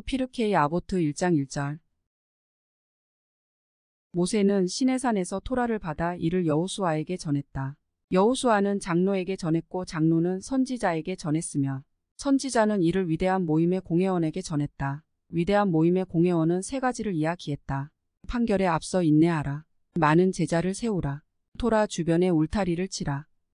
피르케이 아보트 1장 1절 모세는 시내산에서 토라를 받아 이를 여호수아에게 전했다. 여호수아는 장로에게 전했고 장로는 선지자에게 전했으며 선지자는 이를 위대한 모임의 공회원에게 전했다. 위대한 모임의 공회원은 세 가지를 이야기했다. 판결에 앞서 인내하라. 많은 제자를 세우라. 토라 주변에 울타리를 치라.